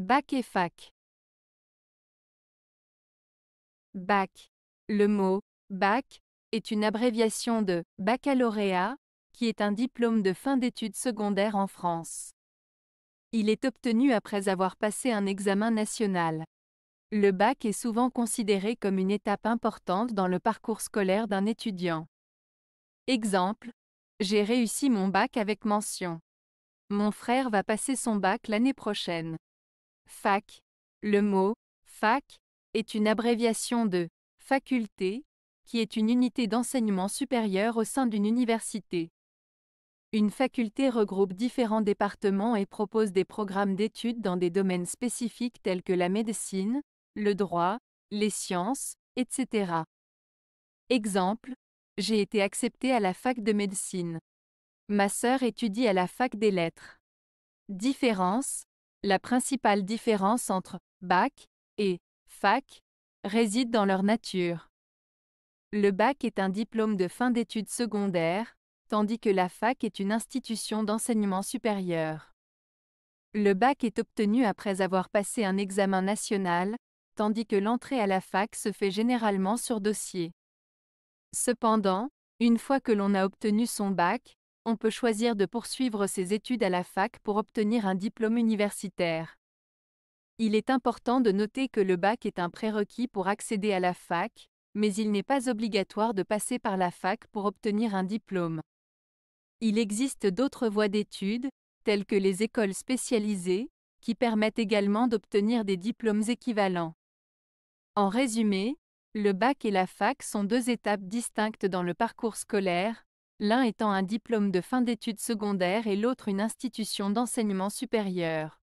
Bac et fac. Bac. Le mot bac est une abréviation de baccalauréat, qui est un diplôme de fin d'études secondaires en France. Il est obtenu après avoir passé un examen national. Le bac est souvent considéré comme une étape importante dans le parcours scolaire d'un étudiant. Exemple, j'ai réussi mon bac avec mention. Mon frère va passer son bac l'année prochaine. Fac. Le mot fac est une abréviation de faculté, qui est une unité d'enseignement supérieur au sein d'une université. Une faculté regroupe différents départements et propose des programmes d'études dans des domaines spécifiques tels que la médecine, le droit, les sciences, etc. Exemple, j'ai été accepté à la fac de médecine. Ma sœur étudie à la fac des lettres. Différence, la principale différence entre bac et fac réside dans leur nature. Le bac est un diplôme de fin d'études secondaires, tandis que la fac est une institution d'enseignement supérieur. Le bac est obtenu après avoir passé un examen national, tandis que l'entrée à la fac se fait généralement sur dossier. Cependant, une fois que l'on a obtenu son bac, on peut choisir de poursuivre ses études à la fac pour obtenir un diplôme universitaire. Il est important de noter que le bac est un prérequis pour accéder à la fac, mais il n'est pas obligatoire de passer par la fac pour obtenir un diplôme. Il existe d'autres voies d'études, telles que les écoles spécialisées, qui permettent également d'obtenir des diplômes équivalents. En résumé, le bac et la fac sont deux étapes distinctes dans le parcours scolaire, l'un étant un diplôme de fin d'études secondaires et l'autre une institution d'enseignement supérieur.